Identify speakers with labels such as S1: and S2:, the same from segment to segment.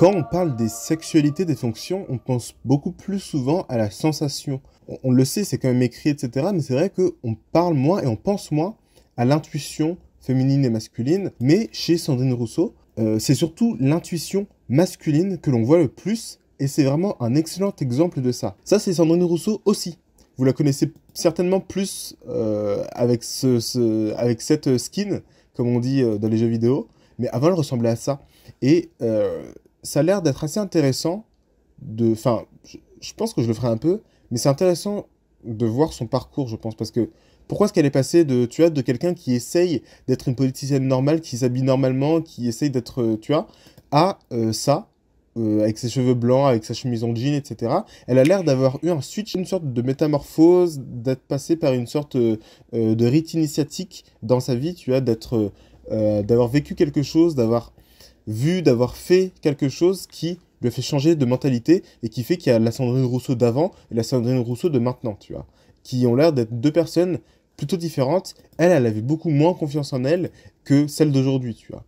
S1: Quand on parle des sexualités des fonctions, on pense beaucoup plus souvent à la sensation. On, le sait, c'est quand même écrit, etc. Mais c'est vrai qu'on parle moins et on pense moins à l'intuition féminine et masculine. Mais chez Sandrine Rousseau, euh, c'est surtout l'intuition masculine que l'on voit le plus. Et c'est vraiment un excellent exemple de ça. Ça, c'est Sandrine Rousseau aussi. Vous la connaissez certainement plus euh, avec, ce, avec cette skin, comme on dit euh, dans les jeux vidéo. Mais avant, elle ressemblait à ça. Et euh, ça a l'air d'être assez intéressant. De, enfin, je, pense que je le ferai un peu, mais c'est intéressant de voir son parcours, je pense, parce que pourquoi est-ce qu'elle est passée de, tu vois, de quelqu'un qui essaye d'être une politicienne normale, qui s'habille normalement, qui essaye d'être, euh, tu vois, à euh, ça, euh, avec ses cheveux blancs, avec sa chemise en jean, etc. Elle a l'air d'avoir eu ensuite une sorte de métamorphose, d'être passée par une sorte de rite initiatique dans sa vie, tu vois, d'être, d'avoir vécu quelque chose, d'avoir vu d'avoir fait quelque chose qui lui a fait changer de mentalité et qui fait qu'il y a la Sandrine Rousseau d'avant et la Sandrine Rousseau de maintenant, tu vois, qui ont l'air d'être deux personnes plutôt différentes. Elle, elle avait beaucoup moins confiance en elle que celle d'aujourd'hui, tu vois.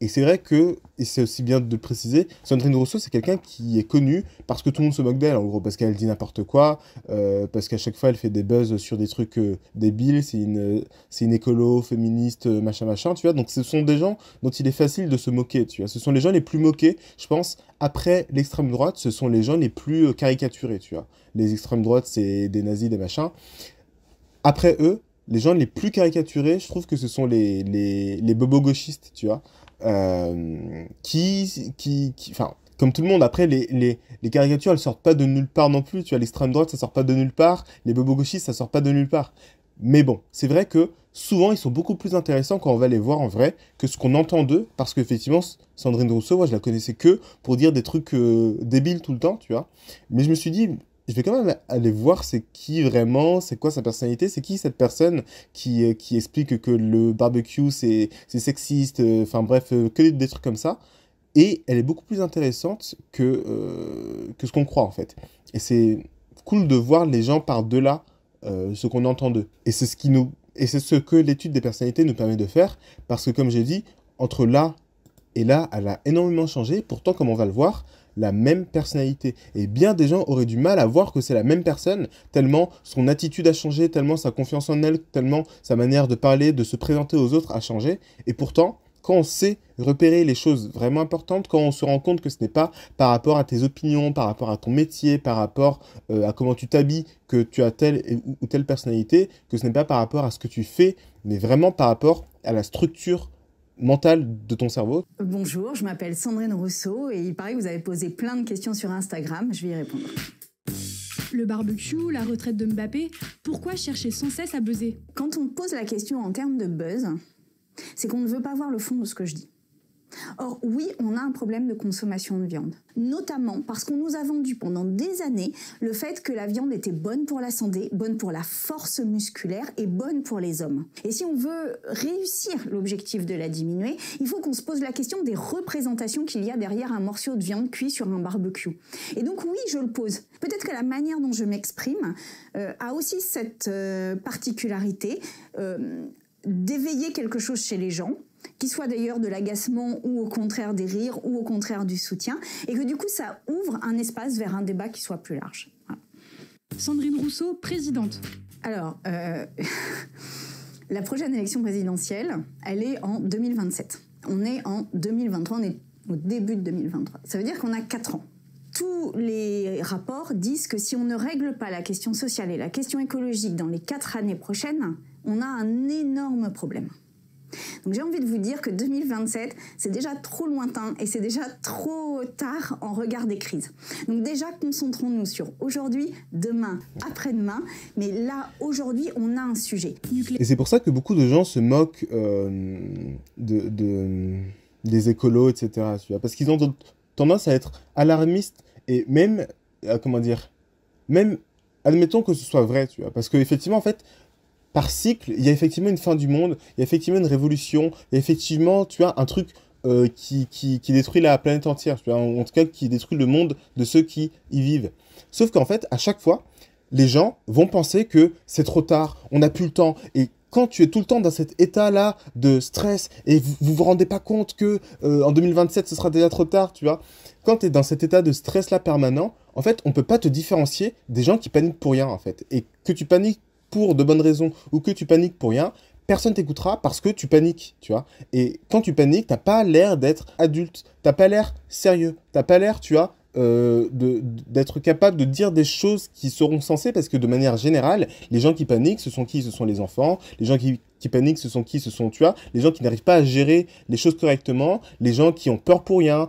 S1: Et c'est vrai que, et c'est aussi bien de préciser, Sandrine Rousseau, c'est quelqu'un qui est connu parce que tout le monde se moque d'elle, en gros, parce qu'elle dit n'importe quoi, euh, parce qu'à chaque fois, elle fait des buzz sur des trucs euh, débiles, c'est une, c'est une écolo, féministe, euh, machin, machin, tu vois. Donc, ce sont des gens dont il est facile de se moquer, tu vois. Ce sont les gens les plus moqués, je pense, après l'extrême droite, ce sont les gens les plus caricaturés, tu vois. Les extrêmes droites, c'est des nazis, des machins. Après eux, les gens les plus caricaturés, je trouve que ce sont les, les, les bobos gauchistes, tu vois. Euh, qui, qui, enfin, comme tout le monde, après, les, caricatures, elles sortent pas de nulle part non plus. Tu vois, l'extrême droite, ça sort pas de nulle part. Les bobos gauchistes, ça sort pas de nulle part. Mais bon, c'est vrai que souvent, ils sont beaucoup plus intéressants quand on va les voir en vrai que ce qu'on entend d'eux. Parce qu'effectivement, Sandrine Rousseau, moi, je la connaissais que pour dire des trucs euh, débiles tout le temps, tu vois. Mais je me suis dit, je vais quand même aller voir c'est qui vraiment, c'est quoi sa personnalité, c'est qui cette personne qui, euh, qui explique que le barbecue c'est sexiste, euh, enfin bref, euh, que des trucs comme ça. Et elle est beaucoup plus intéressante que, que ce qu'on croit en fait. Et c'est cool de voir les gens par-delà ce qu'on entend d'eux. Et c'est ce, qui nous, et c'est ce que l'étude des personnalités nous permet de faire, parce que comme j'ai dit, entre là et là, elle a énormément changé. Pourtant, comme on va le voir, la même personnalité. Et bien des gens auraient du mal à voir que c'est la même personne, tellement son attitude a changé, tellement sa confiance en elle, tellement sa manière de parler, de se présenter aux autres a changé. Et pourtant, quand on sait repérer les choses vraiment importantes, quand on se rend compte que ce n'est pas par rapport à tes opinions, par rapport à ton métier, par rapport euh, à comment tu t'habilles que tu as telle ou telle personnalité, que ce n'est pas par rapport à ce que tu fais, mais vraiment par rapport à la structure mental de ton cerveau
S2: Bonjour, je m'appelle Sandrine Rousseau et il paraît que vous avez posé plein de questions sur Instagram, je vais y répondre. Le barbecue, la retraite de Mbappé, pourquoi chercher sans cesse à buzzer Quand on pose la question en termes de buzz, c'est qu'on ne veut pas voir le fond de ce que je dis. Or, oui, on a un problème de consommation de viande, notamment parce qu'on nous a vendu pendant des années le fait que la viande était bonne pour la santé, bonne pour la force musculaire et bonne pour les hommes. Et si on veut réussir l'objectif de la diminuer, il faut qu'on se pose la question des représentations qu'il y a derrière un morceau de viande cuit sur un barbecue. Et donc oui, je le pose. Peut-être que la manière dont je m'exprime euh, a aussi cette euh, particularité euh, d'éveiller quelque chose chez les gens qui soit d'ailleurs de l'agacement ou au contraire des rires ou au contraire du soutien, et que du coup ça ouvre un espace vers un débat qui soit plus large. Sandrine Rousseau, présidente. Alors, euh, la prochaine élection présidentielle, elle est en 2027. On est en 2023, on est au début de 2023. Ça veut dire qu'on a 4 ans tous les rapports disent que si on ne règle pas la question sociale et la question écologique dans les quatre années prochaines, on a un énorme problème. Donc j'ai envie de vous dire que 2027, c'est déjà trop lointain et c'est déjà trop tard en regard des crises. Donc déjà, concentrons-nous sur aujourd'hui, demain, après-demain. Mais là, aujourd'hui, on a un sujet. Et c'est pour
S1: ça que beaucoup de gens se moquent euh, de, de, des écolos, etc. Parce qu'ils ont tendance à être alarmistes et même, euh, comment dire, même, admettons que ce soit vrai, tu vois. Parce qu'effectivement, en fait, cycle, il y a effectivement une fin du monde, il y a effectivement une révolution, effectivement, tu as un truc euh, qui, détruit la planète entière, en, tout cas qui détruit le monde de ceux qui y vivent. Sauf qu'en fait, à chaque fois, les gens vont penser que c'est trop tard, on n'a plus le temps, et quand tu es tout le temps dans cet état-là de stress et vous, vous rendez pas compte que euh, en 2027 ce sera déjà trop tard, tu vois. Quand tu es dans cet état de stress-là permanent, en fait, on peut pas te différencier des gens qui paniquent pour rien, en fait. Et que tu paniques pour de bonnes raisons ou que tu paniques pour rien, personne t'écoutera parce que tu paniques, tu vois. Et quand tu paniques, t'as pas l'air d'être adulte, t'as pas l'air sérieux, t'as pas l'air, tu as euh, d'être capable de dire des choses qui seront sensées parce que de manière générale, les gens qui paniquent, ce sont qui Ce sont les enfants. Les gens qui, qui paniquent, ce sont qui Ce sont tu vois, les gens qui n'arrivent pas à gérer les choses correctement, les gens qui ont peur pour rien,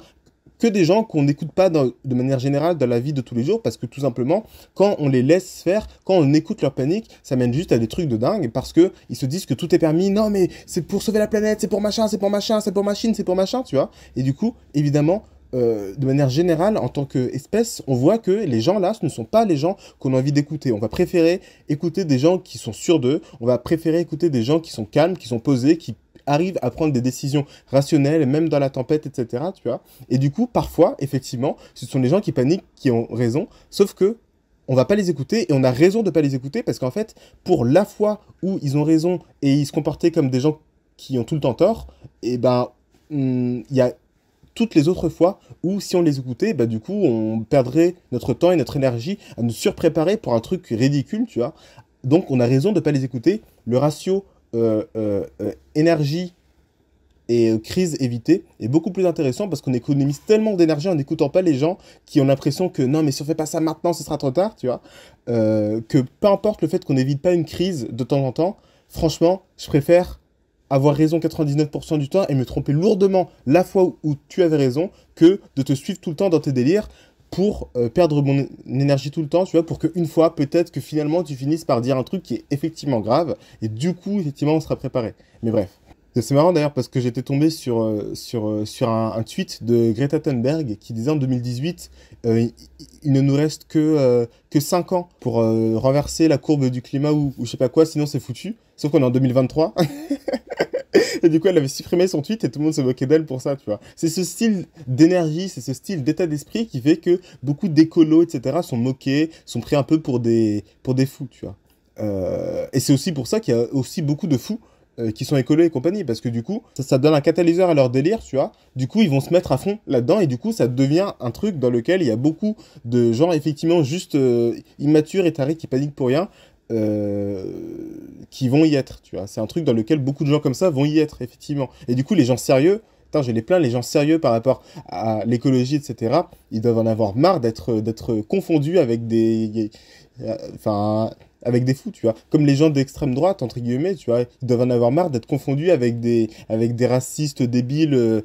S1: que des gens qu'on n'écoute pas de manière générale dans la vie de tous les jours, parce que tout simplement, quand on les laisse faire, quand on écoute leur panique, ça mène juste à des trucs de dingue, parce que ils se disent que tout est permis, non mais c'est pour sauver la planète, c'est pour machin, c'est pour machin, c'est pour machine, c'est pour machin, tu vois. Et du coup, évidemment, euh, de manière générale, en tant qu'espèce, on voit que les gens là, ce ne sont pas les gens qu'on a envie d'écouter. On va préférer écouter des gens qui sont sûrs d'eux, on va préférer écouter des gens qui sont calmes, qui sont posés, qui arrive à prendre des décisions rationnelles, même dans la tempête, etc. Tu vois et du coup, parfois, effectivement, ce sont les gens qui paniquent, qui ont raison, sauf que on va pas les écouter et on a raison de ne pas les écouter parce qu'en fait, pour la fois où ils ont raison et ils se comportaient comme des gens qui ont tout le temps tort, et eh ben, hmm, il y a toutes les autres fois où si on les écoutait, bah, du coup on perdrait notre temps et notre énergie à nous surpréparer pour un truc ridicule, tu vois. Donc on a raison de ne pas les écouter. Le ratio euh, euh, euh, énergie et crise évitée est beaucoup plus intéressant parce qu'on économise tellement d'énergie en n'écoutant pas les gens qui ont l'impression que non mais si on fait pas ça maintenant ce sera trop tard tu vois que peu importe le fait qu'on n'évite pas une crise de temps en temps franchement je préfère avoir raison 99% du temps et me tromper lourdement la fois où tu avais raison que de te suivre tout le temps dans tes délires pour euh, perdre mon énergie tout le temps, tu vois, pour qu'une fois, peut-être que finalement, tu finisses par dire un truc qui est effectivement grave, et du coup, effectivement, on sera préparé. Mais bref. C'est marrant d'ailleurs parce que j'étais tombé sur, euh, sur, euh, sur un, tweet de Greta Thunberg qui disait en 2018 il ne nous reste que, que 5 ans pour renverser la courbe du climat ou je sais pas quoi, sinon c'est foutu. Sauf qu'on est en 2023. et du coup, elle avait supprimé son tweet et tout le monde se moquait d'elle pour ça, tu vois. C'est ce style d'énergie, c'est ce style d'état d'esprit qui fait que beaucoup d'écolos, etc., sont moqués, sont pris un peu pour des, pour des fous, tu vois. Euh, et c'est aussi pour ça qu'il y a aussi beaucoup de fous euh, qui sont écolos et compagnie, parce que du coup, ça, donne un catalyseur à leur délire, tu vois. Du coup, ils vont se mettre à fond là-dedans, et du coup, ça devient un truc dans lequel il y a beaucoup de gens, effectivement, juste euh, immatures et tarés qui paniquent pour rien, euh, qui vont y être, tu vois. C'est un truc dans lequel beaucoup de gens comme ça vont y être, effectivement. Et du coup, les gens sérieux, Putain, je les plains, les gens sérieux par rapport à l'écologie, etc. Ils doivent en avoir marre d'être, confondus avec des, enfin, avec des fous, tu vois. Comme les gens d'extrême droite, entre guillemets, tu vois, ils doivent en avoir marre d'être confondus avec des, avec des racistes débiles euh,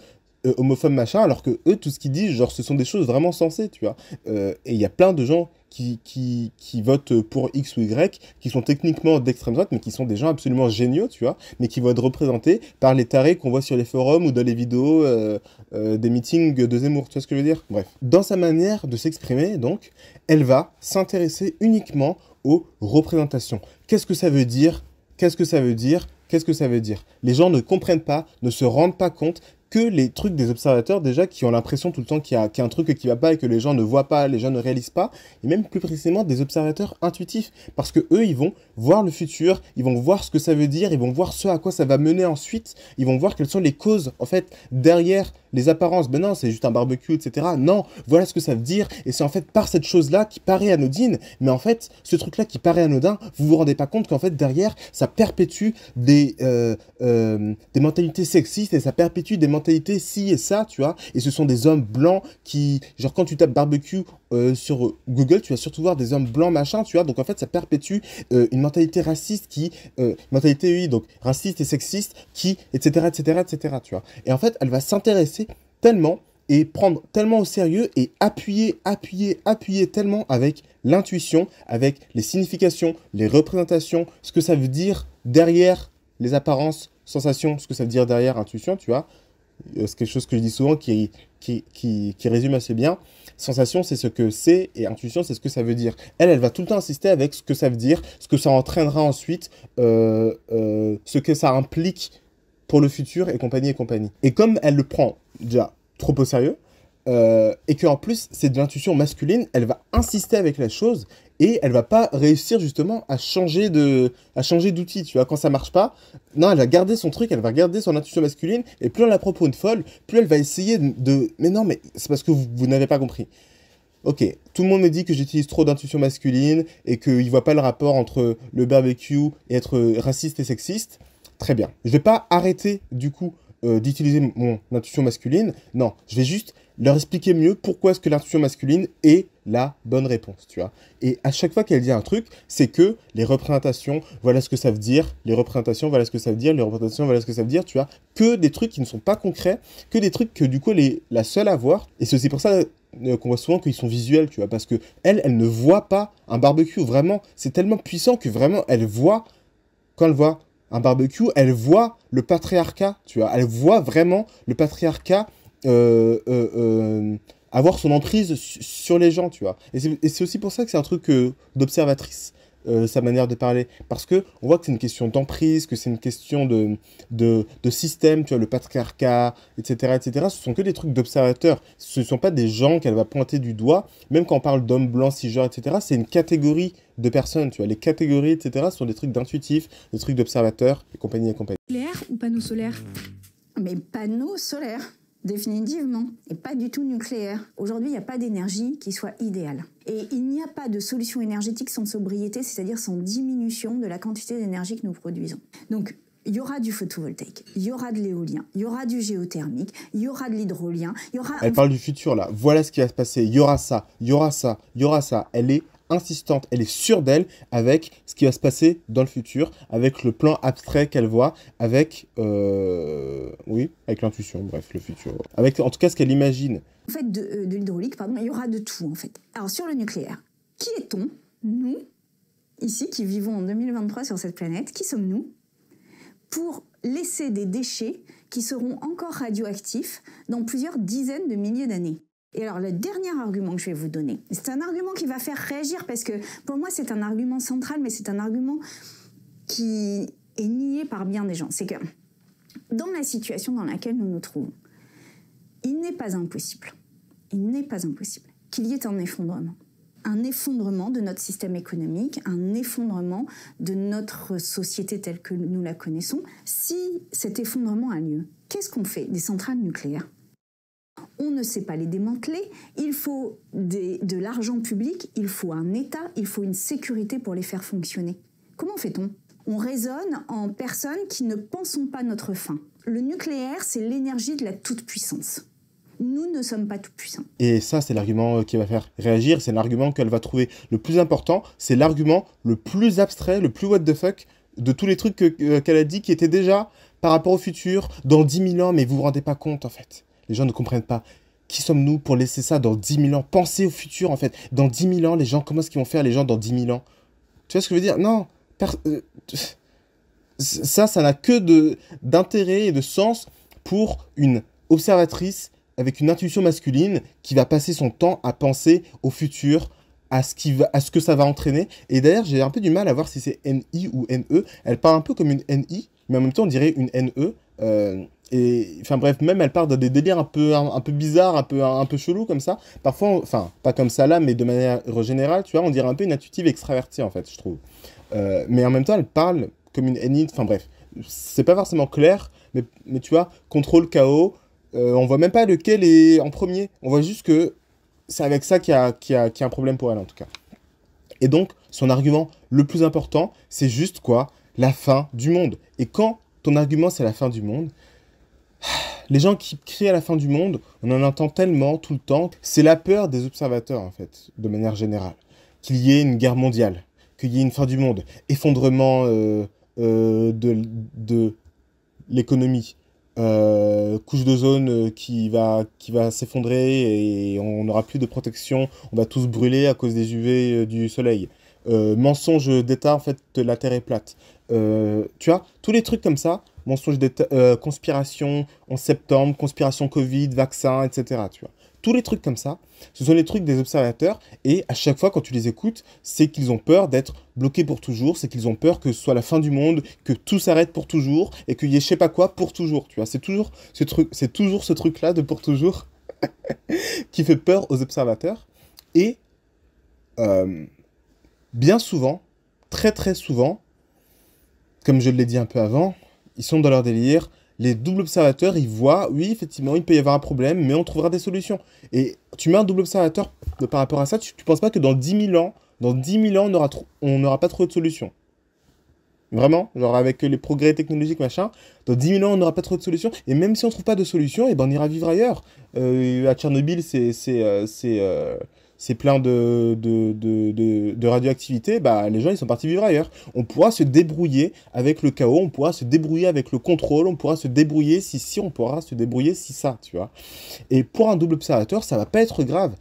S1: euh, homophobes, machin, alors que eux, tout ce qu'ils disent, genre, ce sont des choses vraiment sensées, tu vois. Euh, et il y a plein de gens qui, qui, qui, votent pour X ou Y, qui sont techniquement d'extrême droite, mais qui sont des gens absolument géniaux, tu vois, mais qui vont être représentés par les tarés qu'on voit sur les forums ou dans les vidéos euh, des meetings de Zemmour, tu vois ce que je veux dire Bref. Dans sa manière de s'exprimer, donc, elle va s'intéresser uniquement aux représentations. Qu'est-ce que ça veut dire Qu'est-ce que ça veut dire Qu'est-ce que ça veut dire Les gens ne comprennent pas, ne se rendent pas compte que les trucs des observateurs déjà qui ont l'impression tout le temps qu'il y, a un truc qui va pas et que les gens ne voient pas, les gens ne réalisent pas, et même plus précisément des observateurs intuitifs, parce que eux ils vont voir le futur, ils vont voir ce que ça veut dire, ils vont voir ce à quoi ça va mener ensuite, ils vont voir quelles sont les causes en fait derrière les apparences, ben non, c'est juste un barbecue, etc. Non, voilà ce que ça veut dire. Et c'est en fait par cette chose-là qui paraît anodine, mais en fait, ce truc-là qui paraît anodin, vous vous rendez pas compte qu'en fait, derrière, ça perpétue des, euh, euh, des mentalités sexistes et ça perpétue des mentalités ci et ça, tu vois. Et ce sont des hommes blancs qui, genre, quand tu tapes barbecue, euh, sur Google, tu vas surtout voir des hommes blancs, machin, tu vois. Donc en fait, ça perpétue euh, une mentalité raciste qui, euh, mentalité oui, donc raciste et sexiste qui, etc., etc., etc. Tu vois. Et en fait, elle va s'intéresser tellement et prendre tellement au sérieux et appuyer, appuyer, appuyer tellement avec l'intuition, avec les significations, les représentations, ce que ça veut dire derrière les apparences, sensations, ce que ça veut dire derrière intuition, tu vois. C'est quelque chose que je dis souvent qui, qui résume assez bien. Sensation, c'est ce que c'est et intuition, c'est ce que ça veut dire. Elle, elle va tout le temps insister avec ce que ça veut dire, ce que ça entraînera ensuite, euh, euh, ce que ça implique pour le futur et compagnie et compagnie. Et comme elle le prend déjà trop au sérieux, euh, et qu'en plus c'est de l'intuition masculine, elle va insister avec la chose et elle va pas réussir justement à changer de à changer d'outil tu vois quand ça marche pas non elle va garder son truc elle va garder son intuition masculine et plus on la propose une folle plus elle va essayer de mais non mais c'est parce que vous, n'avez pas compris ok tout le monde me dit que j'utilise trop d'intuition masculine et qu'il voit pas le rapport entre le barbecue et être raciste et sexiste très bien je vais pas arrêter du coup euh, d'utiliser mon intuition masculine. Non, je vais juste leur expliquer mieux pourquoi est-ce que l'intuition masculine est la bonne réponse, tu vois. Et à chaque fois qu'elle dit un truc, c'est que les représentations, voilà ce que ça veut dire, les représentations, voilà ce que ça veut dire, les représentations, voilà ce que ça veut dire, tu vois. Que des trucs qui ne sont pas concrets, que des trucs que du coup elle est la seule à voir. Et c'est pour ça euh, qu'on voit souvent qu'ils sont visuels, tu vois, parce que elle, elle ne voit pas un barbecue, vraiment. C'est tellement puissant que vraiment elle voit, quand elle voit un barbecue, elle voit le patriarcat, tu vois, elle voit vraiment le patriarcat euh, euh, euh, avoir son emprise sur les gens, tu vois. Et c'est aussi pour ça que c'est un truc d'observatrice. Euh, sa manière de parler. Parce que on voit que c'est une question d'emprise, que c'est une question de, de, de, système, tu vois, le patriarcat, etc., etc. Ce sont que des trucs d'observateurs. Ce ne sont pas des gens qu'elle va pointer du doigt. Même quand on parle d'hommes blancs, cisgenres, etc., c'est une catégorie de personnes, tu vois. Les catégories, etc., sont des trucs d'intuitifs, des trucs d'observateurs, et compagnie et compagnie.
S2: ou panneau solaire Mais panneau solaire Définitivement, et pas du tout nucléaire. Aujourd'hui, il n'y a pas d'énergie qui soit idéale. Et il n'y a pas de solution énergétique sans sobriété, c'est-à-dire sans diminution de la quantité d'énergie que nous produisons. Donc, il y aura du photovoltaïque, il y aura de l'éolien, il y aura du géothermique, il y aura de l'hydrolien, il y aura... Elle
S1: parle du futur là, voilà ce qui va se passer, il y aura ça, il y aura ça, il y aura ça. Elle est insistante, elle est sûre d'elle avec ce qui va se passer dans le futur, avec le plan abstrait qu'elle voit, avec... Euh, oui, avec l'intuition, bref, le futur. Avec en tout cas ce qu'elle imagine.
S2: En fait, euh, de, l'hydraulique, pardon, il y aura de tout en fait. Alors sur le nucléaire, qui est-on Nous, ici, qui vivons en 2023 sur cette planète, qui sommes-nous pour laisser des déchets qui seront encore radioactifs dans plusieurs dizaines de milliers d'années et alors le dernier argument que je vais vous donner, c'est un argument qui va faire réagir parce que pour moi c'est un argument central, mais c'est un argument qui est nié par bien des gens. C'est que dans la situation dans laquelle nous nous trouvons, il n'est pas impossible, il n'est pas impossible qu'il y ait un effondrement. Un effondrement de notre système économique, un effondrement de notre société telle que nous la connaissons. Si cet effondrement a lieu, qu'est-ce qu'on fait des centrales nucléaires on ne sait pas les démanteler, il faut de l'argent public, il faut un État, il faut une sécurité pour les faire fonctionner. Comment fait-on On raisonne en personnes qui ne pensons pas notre fin. Le nucléaire, c'est l'énergie de la toute-puissance nous ne sommes pas tout puissants.
S1: Et ça, c'est l'argument euh, qui va faire réagir, c'est l'argument qu'elle va trouver le plus important, c'est l'argument le plus abstrait, le plus what the fuck de tous les trucs euh, qu'elle a dit qui étaient déjà par rapport au futur, dans 10 000 ans, mais vous vous rendez pas compte en fait. Les gens ne comprennent pas. Qui sommes-nous pour laisser ça dans 10 000 ans Penser au futur, en fait. Dans 10 000 ans, les gens, comment est-ce qu'ils vont faire, les gens, dans 10 000 ans Tu vois ce que je veux dire Non. Euh, ça, ça n'a que d'intérêt et de sens pour une observatrice avec une intuition masculine qui va passer son temps à penser au futur, à ce, qui va, à ce que ça va entraîner. Et d'ailleurs, j'ai un peu du mal à voir si c'est NI ou NE. Elle parle un peu comme une NI, mais en même temps, on dirait une NE. Euh, et enfin bref, même elle part dans des délires un peu, un, peu bizarres, un peu, un, peu chelou comme ça. Parfois, enfin, pas comme ça là, mais de manière générale, tu vois, on dirait un peu une intuitive extravertie en fait, je trouve. Euh, mais en même temps, elle parle comme une Enid, enfin bref, c'est pas forcément clair, mais, mais tu vois, contrôle chaos, euh, on voit même pas lequel est en premier. On voit juste que c'est avec ça qu'il y, y a un problème pour elle en tout cas. Et donc, son argument le plus important, c'est juste quoi La fin du monde. Et quand ton argument c'est la fin du monde. Les gens qui crient à la fin du monde, on en entend tellement tout le temps. C'est la peur des observateurs, en fait, de manière générale. Qu'il y ait une guerre mondiale, qu'il y ait une fin du monde, effondrement euh, euh, de, l'économie, euh, couche de zone qui va, qui va s'effondrer et on n'aura plus de protection, on va tous brûler à cause des UV du soleil. mensonge d'État, en fait, la Terre est plate. Euh, tu vois, tous les trucs comme ça, mensonges euh, conspiration en septembre, conspiration Covid, vaccin, etc. Tu vois. Tous les trucs comme ça, ce sont les trucs des observateurs et à chaque fois quand tu les écoutes, c'est qu'ils ont peur d'être bloqués pour toujours, c'est qu'ils ont peur que ce soit la fin du monde, que tout s'arrête pour toujours et qu'il y ait je sais pas quoi pour toujours. Tu vois, c'est toujours ce truc, c'est toujours ce truc là de pour toujours qui fait peur aux observateurs et euh, bien souvent, très très souvent, comme je l'ai dit un peu avant, ils sont dans leur délire. Les double observateurs, ils voient, oui, effectivement, il peut y avoir un problème, mais on trouvera des solutions. Et tu mets un double observateur par rapport à ça, tu ne penses pas que dans 10 000 ans, dans 10 ans, on n'aura pas trop de solutions Vraiment, genre avec les progrès technologiques, machin, dans 10 000 ans, on n'aura pas trop de solutions. Et même si on ne trouve pas de solution, et eh ben, on ira vivre ailleurs. Euh, à Tchernobyl, c'est euh, euh, c'est plein de, de, de, radioactivité, bah, les gens ils sont partis vivre ailleurs. On pourra se débrouiller avec le chaos, on pourra se débrouiller avec le contrôle, on pourra se débrouiller si si, on pourra se débrouiller si ça, tu vois. Et pour un double observateur, ça va pas être grave.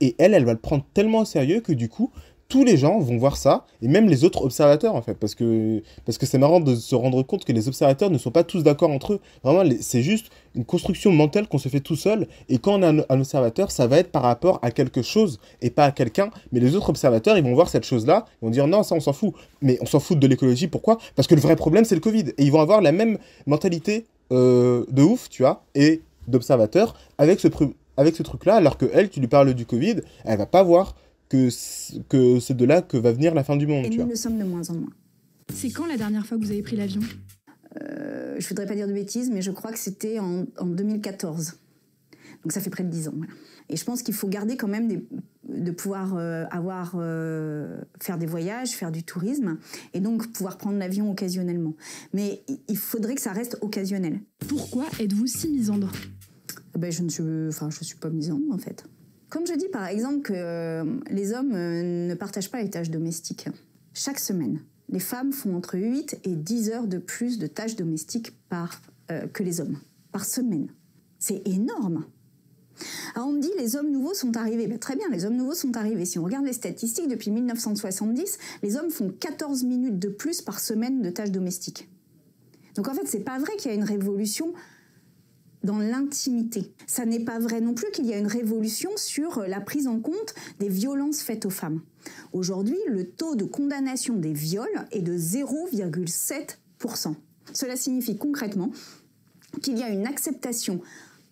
S1: Et elle, elle va le prendre tellement au sérieux que du coup, tous les gens vont voir ça, et même les autres observateurs, en fait, parce que parce que c'est marrant de se rendre compte que les observateurs ne sont pas tous d'accord entre eux. Vraiment, c'est juste une construction mentale qu'on se fait tout seul, et quand on a un, observateur, ça va être par rapport à quelque chose et pas à quelqu'un, mais les autres observateurs, ils vont voir cette chose-là, ils vont dire non, ça on s'en fout, mais on s'en fout de l'écologie, pourquoi Parce que le vrai problème, c'est le Covid, et ils vont avoir la même mentalité euh, de ouf, tu vois, et d'observateur avec ce, avec ce truc-là, alors que elle, tu lui parles du Covid, elle va pas voir que, c'est de là que va venir la fin du monde. Et nous
S2: le sommes de moins en moins. C'est quand la dernière fois que vous avez pris l'avion euh, Je voudrais pas dire de bêtises, mais je crois que c'était en, 2014. Donc ça fait près de 10 ans. Et je pense qu'il faut garder quand même des, de pouvoir euh, avoir, euh, faire des voyages, faire du tourisme, et donc pouvoir prendre l'avion occasionnellement. Mais il faudrait que ça reste occasionnel. Pourquoi êtes-vous si misandre ah ben, Je ne suis, enfin, je suis pas misandre en fait. Quand je dis par exemple que euh, les hommes euh, ne partagent pas les tâches domestiques. Chaque semaine, les femmes font entre 8 et 10 heures de plus de tâches domestiques par, euh, que les hommes, par semaine. C'est énorme. Ah, on me dit les hommes nouveaux sont arrivés. Ben, très bien, les hommes nouveaux sont arrivés. Si on regarde les statistiques, depuis 1970, les hommes font 14 minutes de plus par semaine de tâches domestiques. Donc en fait, c'est pas vrai qu'il y a une révolution dans l'intimité. Ça n'est pas vrai non plus qu'il y a une révolution sur la prise en compte des violences faites aux femmes. Aujourd'hui, le taux de condamnation des viols est de 0,7%. Cela signifie concrètement qu'il y a une acceptation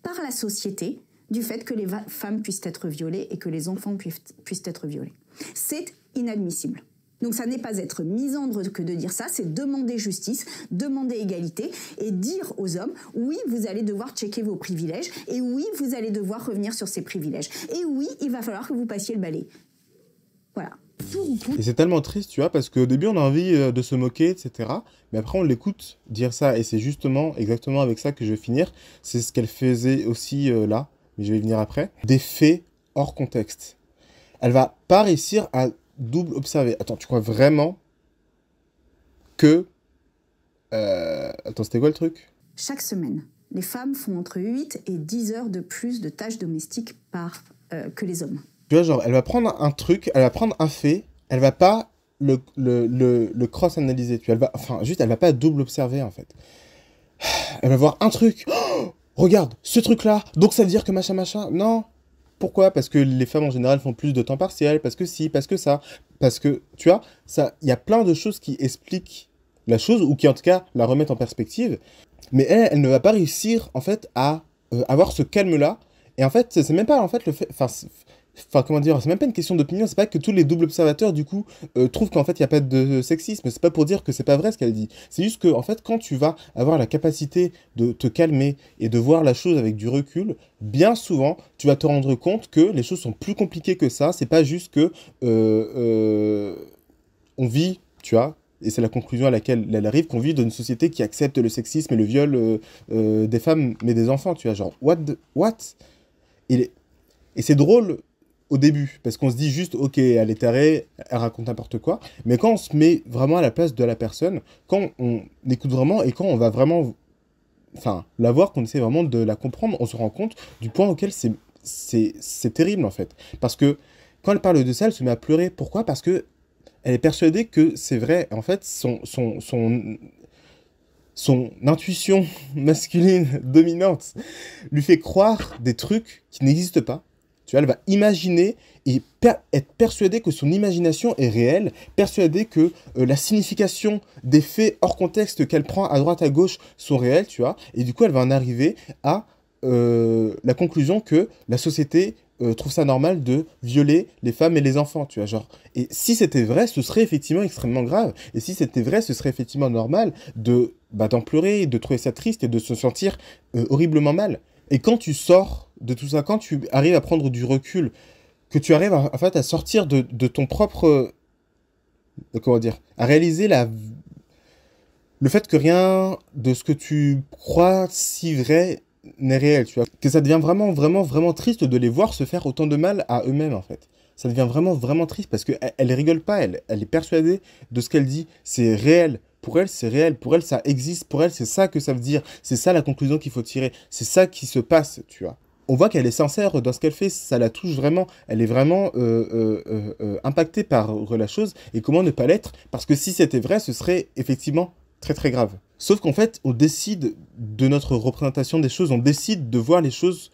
S2: par la société du fait que les femmes puissent être violées et que les enfants puissent être violés. C'est inadmissible. Donc ça n'est pas être misandre que de dire ça, c'est demander justice, demander égalité et dire aux hommes, oui, vous allez devoir checker vos privilèges et oui, vous allez devoir revenir sur ces privilèges. Et oui, il va falloir que vous passiez le balai. Voilà. Et c'est
S1: tellement triste, tu vois, parce qu'au début, on a envie euh, de se moquer, etc. Mais après, on l'écoute dire ça. Et c'est justement, exactement avec ça que je vais finir. C'est ce qu'elle faisait aussi euh, là, mais je vais y venir après. Des faits hors contexte. Elle va pas réussir à double observer. Attends, tu crois vraiment que... Euh... Attends, c'était quoi le truc
S2: Chaque semaine, les femmes font entre 8 et 10 heures de plus de tâches domestiques par, euh, que les hommes.
S1: Tu vois, genre, elle va prendre un truc, elle va prendre un fait, elle va pas le, le, le, cross-analyser. Elle va, enfin, juste, elle va pas double observer, en fait. Elle va voir un truc. Oh, regarde, ce truc-là, donc ça veut dire que machin, machin. Non, pourquoi Parce que les femmes en général font plus de temps partiel, parce que si, parce que ça, parce que, tu vois, ça, il y a plein de choses qui expliquent la chose, ou qui en tout cas la remettent en perspective, mais elle, elle ne va pas réussir, en fait, à euh, avoir ce calme-là, et en fait, c'est même pas, en fait, le fait, Enfin, comment dire, c'est même pas une question d'opinion, c'est pas que tous les doubles observateurs, du coup, euh, trouvent qu'en fait, il n'y a pas de sexisme. C'est pas pour dire que c'est pas vrai ce qu'elle dit. C'est juste que, en fait, quand tu vas avoir la capacité de te calmer et de voir la chose avec du recul, bien souvent, tu vas te rendre compte que les choses sont plus compliquées que ça. C'est pas juste que. Euh, euh, on vit, tu vois, et c'est la conclusion à laquelle elle arrive, qu'on vit dans une société qui accepte le sexisme et le viol des femmes, mais des enfants, tu vois, genre, what, what et c'est drôle au début, parce qu'on se dit juste, ok, elle est tarée, elle raconte n'importe quoi, mais quand on se met vraiment à la place de la personne, quand on écoute vraiment et quand on va vraiment, enfin, la voir, qu'on essaie vraiment de la comprendre, on se rend compte du point auquel c'est, c'est, terrible en fait. Parce que quand elle parle de ça, elle se met à pleurer. Pourquoi Parce que elle est persuadée que c'est vrai. En fait, son, son, son intuition masculine dominante lui fait croire des trucs qui n'existent pas elle va imaginer et être persuadée que son imagination est réelle, persuadée que euh, la signification des faits hors contexte qu'elle prend à droite à gauche sont réels, tu vois. Et du coup, elle va en arriver à euh, la conclusion que la société euh, trouve ça normal de violer les femmes et les enfants, tu vois, genre. Et si c'était vrai, ce serait effectivement extrêmement grave. Et si c'était vrai, ce serait effectivement normal de bah, d'en pleurer, de trouver ça triste et de se sentir horriblement mal. Et quand tu sors de tout ça, quand tu arrives à prendre du recul, que tu arrives en fait, à sortir de, ton propre. Euh, comment dire À réaliser la, le fait que rien de ce que tu crois si vrai n'est réel, tu Que ça devient vraiment, vraiment, vraiment triste de les voir se faire autant de mal à eux-mêmes, en fait. Ça devient vraiment, vraiment triste parce que e, elle rigole pas, elle, elle est persuadée de ce qu'elle dit. C'est réel. Pour elle, c'est réel. Pour elle, ça existe. Pour elle, c'est ça que ça veut dire. C'est ça la conclusion qu'il faut tirer. C'est ça qui se passe, tu vois on voit qu'elle est sincère dans ce qu'elle fait, ça la touche vraiment, elle est vraiment euh, euh, euh, impactée par la chose, et comment ne pas l'être Parce que si c'était vrai, ce serait effectivement très très grave. Sauf qu'en fait, on décide de notre représentation des choses, on décide de voir les choses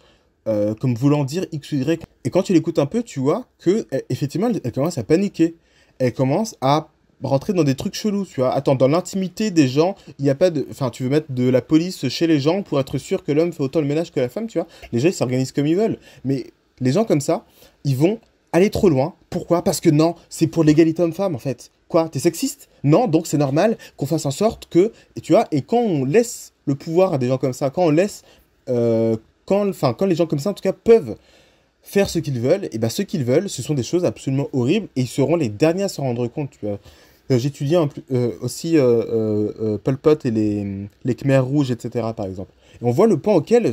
S1: comme voulant dire X ou Y. Et quand tu l'écoutes un peu, tu vois que, eh, effectivement, elle, commence à paniquer. Elle commence à rentrer dans des trucs chelous, tu vois. Attends, dans l'intimité des gens, il n'y a pas de... Enfin, tu veux mettre de la police chez les gens pour être sûr que l'homme fait autant le ménage que la femme, tu vois. Les gens, ils s'organisent comme ils veulent. Mais les gens comme ça, ils vont aller trop loin. Pourquoi Parce que non, c'est pour l'égalité homme-femme, en fait. Quoi T'es sexiste Non, donc c'est normal qu'on fasse en sorte que... Et tu vois, et quand on laisse le pouvoir à des gens comme ça, quand on laisse... Euh, quand, enfin, quand les gens comme ça, en tout cas, peuvent faire ce qu'ils veulent, et bien ce qu'ils veulent, ce sont des choses absolument horribles et ils seront les derniers à s'en rendre compte. Tu vois. Euh, j'étudiais euh, aussi euh, Pol Pot et les, les Khmers rouges, etc. par exemple. Et on voit le point auquel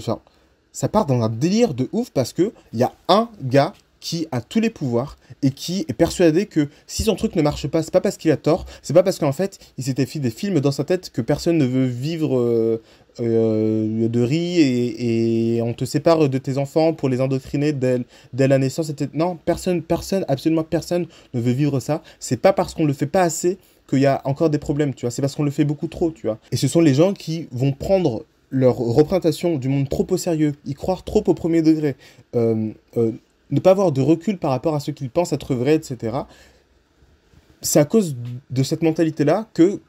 S1: ça part dans un délire de ouf parce qu'il y a un gars qui a tous les pouvoirs et qui est persuadé que si son truc ne marche pas, c'est pas parce qu'il a tort, c'est pas parce qu'en fait il s'était fait des films dans sa tête que personne ne veut vivre euh, de riz et, on te sépare de tes enfants pour les endoctriner dès, la naissance. Non, personne, personne, absolument personne ne veut vivre ça. C'est pas parce qu'on le fait pas assez qu'il y a encore des problèmes, tu vois. C'est parce qu'on le fait beaucoup trop, tu vois. Et ce sont les gens qui vont prendre leur représentation du monde trop au sérieux, y croire trop au premier degré, euh, euh, ne pas avoir de recul par rapport à ce qu'ils pensent être vrai, etc. C'est à cause de cette mentalité-là que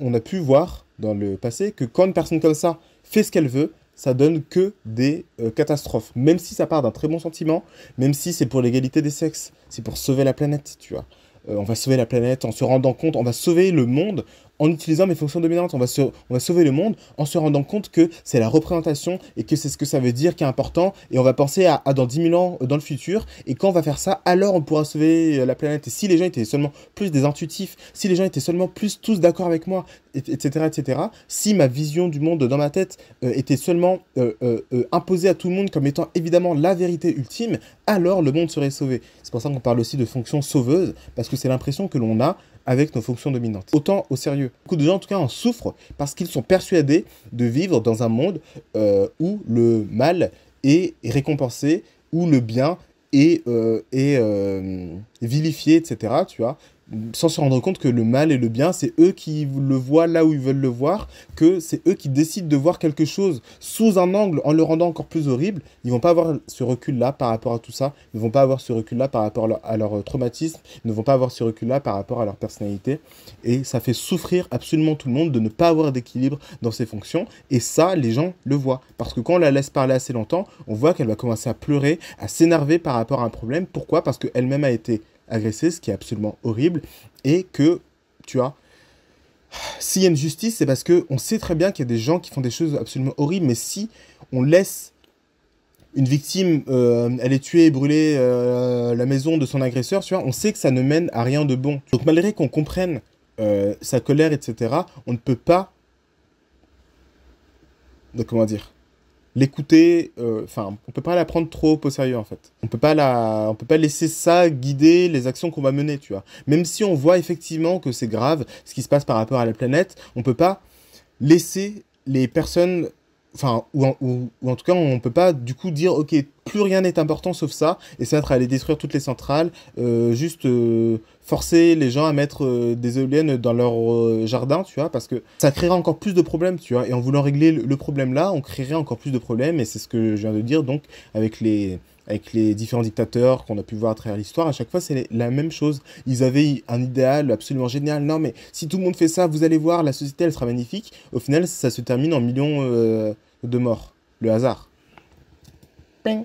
S1: on a pu voir dans le passé que quand une personne comme ça fait ce qu'elle veut, ça donne que des euh, catastrophes. Même si ça part d'un très bon sentiment, même si c'est pour l'égalité des sexes, c'est pour sauver la planète, tu vois. Euh, on va sauver la planète en se rendant compte, on va sauver le monde en utilisant mes fonctions dominantes. On va, on va sauver le monde en se rendant compte que c'est la représentation et que c'est ce que ça veut dire qui est important. Et on va penser à, dans 10 000 ans, euh, dans le futur. Et quand on va faire ça, alors on pourra sauver euh, la planète. Et si les gens étaient seulement plus des intuitifs, si les gens étaient seulement plus tous d'accord avec moi, etc., etc., si ma vision du monde dans ma tête euh, était seulement imposée à tout le monde comme étant évidemment la vérité ultime, alors le monde serait sauvé. C'est pour ça qu'on parle aussi de fonction sauveuse, parce que c'est l'impression que l'on a avec nos fonctions dominantes. Autant au sérieux. Beaucoup de gens, en tout cas, en souffrent parce qu'ils sont persuadés de vivre dans un monde euh, où le mal est récompensé, où le bien est, euh, euh, vilifié, etc. Tu vois sans se rendre compte que le mal et le bien, c'est eux qui le voient là où ils veulent le voir, que c'est eux qui décident de voir quelque chose sous un angle en le rendant encore plus horrible. Ils vont pas avoir ce recul-là par rapport à tout ça, ils ne vont pas avoir ce recul-là par rapport à leur euh, traumatisme, ils ne vont pas avoir ce recul-là par rapport à leur personnalité. Et ça fait souffrir absolument tout le monde de ne pas avoir d'équilibre dans ses fonctions. Et ça, les gens le voient. Parce que quand on la laisse parler assez longtemps, on voit qu'elle va commencer à pleurer, à s'énerver par rapport à un problème. Pourquoi Parce qu'elle-même a été agressé, ce qui est absolument horrible, et que, tu vois, s'il y a une justice, c'est parce qu'on sait très bien qu'il y a des gens qui font des choses absolument horribles, mais si on laisse une victime euh, aller elle est et brûler euh, la maison de son agresseur, tu vois, on sait que ça ne mène à rien de bon. Donc malgré qu'on comprenne euh, sa colère, etc., on ne peut pas... Donc comment dire l'écouter. Euh, enfin, on peut pas la prendre trop au sérieux en fait. On peut pas la, on peut pas laisser ça guider les actions qu'on va mener, tu vois. Même si on voit effectivement que c'est grave ce qui se passe par rapport à la planète, on peut pas laisser les personnes Enfin, ou en, tout cas, on peut pas du coup dire, ok, plus rien n'est important sauf ça, et ça être à aller détruire toutes les centrales, euh, juste euh, forcer les gens à mettre euh, des éoliennes dans leur jardin, tu vois, parce que ça créerait encore plus de problèmes, tu vois, et en voulant régler le problème là, on créerait encore plus de problèmes, et c'est ce que je viens de dire, donc, avec les, avec les différents dictateurs qu'on a pu voir à travers l'histoire, à chaque fois c'est la même chose. Ils avaient un idéal absolument génial. Non, mais si tout le monde fait ça, vous allez voir, la société elle sera magnifique. Au final, ça se termine en millions euh, de morts. Le hasard. Ping.